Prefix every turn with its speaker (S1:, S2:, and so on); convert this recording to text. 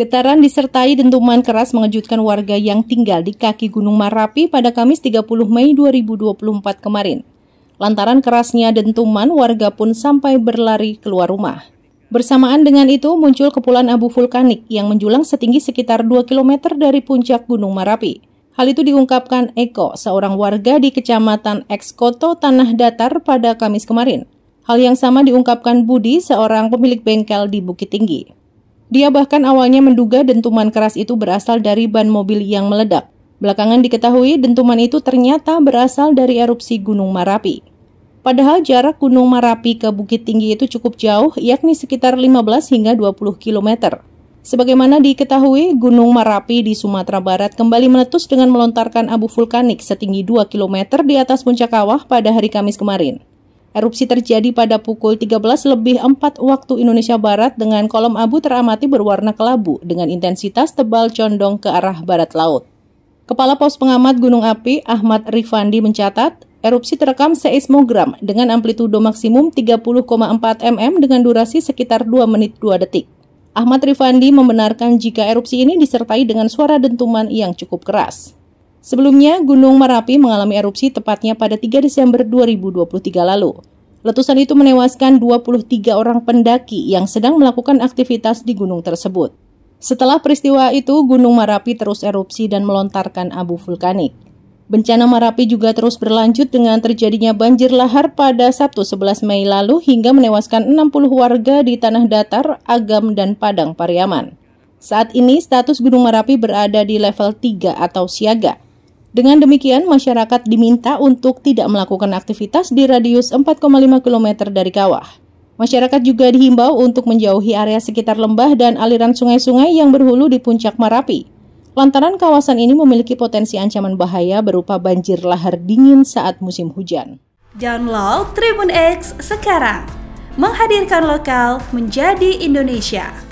S1: Getaran disertai dentuman keras mengejutkan warga yang tinggal di kaki Gunung Marapi pada Kamis 30 Mei 2024 kemarin. Lantaran kerasnya dentuman, warga pun sampai berlari keluar rumah. Bersamaan dengan itu muncul kepulan abu vulkanik yang menjulang setinggi sekitar 2 km dari puncak Gunung Marapi. Hal itu diungkapkan Eko, seorang warga di Kecamatan Ekskoto, Tanah Datar pada Kamis kemarin. Hal yang sama diungkapkan Budi, seorang pemilik bengkel di Bukit Tinggi. Dia bahkan awalnya menduga dentuman keras itu berasal dari ban mobil yang meledak. Belakangan diketahui dentuman itu ternyata berasal dari erupsi Gunung Marapi. Padahal jarak Gunung Marapi ke Bukit Tinggi itu cukup jauh, yakni sekitar 15 hingga 20 km. Sebagaimana diketahui, Gunung Marapi di Sumatera Barat kembali meletus dengan melontarkan abu vulkanik setinggi 2 km di atas puncak kawah pada hari Kamis kemarin. Erupsi terjadi pada pukul 13 lebih 4 waktu Indonesia Barat dengan kolom abu teramati berwarna kelabu dengan intensitas tebal condong ke arah barat laut. Kepala Pos Pengamat Gunung Api Ahmad Rifandi mencatat, erupsi terekam seismogram dengan amplitudo maksimum 30,4 mm dengan durasi sekitar 2 menit 2 detik. Ahmad Rifandi membenarkan jika erupsi ini disertai dengan suara dentuman yang cukup keras. Sebelumnya, Gunung Merapi mengalami erupsi tepatnya pada 3 Desember 2023 lalu. Letusan itu menewaskan 23 orang pendaki yang sedang melakukan aktivitas di gunung tersebut. Setelah peristiwa itu, Gunung Merapi terus erupsi dan melontarkan abu vulkanik. Bencana Merapi juga terus berlanjut dengan terjadinya banjir lahar pada Sabtu 11 Mei lalu hingga menewaskan 60 warga di Tanah Datar, Agam, dan Padang Pariaman. Saat ini status Gunung Merapi berada di level 3 atau siaga dengan demikian, masyarakat diminta untuk tidak melakukan aktivitas di radius 4,5 km dari kawah. Masyarakat juga dihimbau untuk menjauhi area sekitar lembah dan aliran sungai-sungai yang berhulu di puncak Marapi. Lantaran kawasan ini memiliki potensi ancaman bahaya berupa banjir lahar dingin saat musim hujan. Download Tribun X sekarang. Menghadirkan lokal menjadi Indonesia.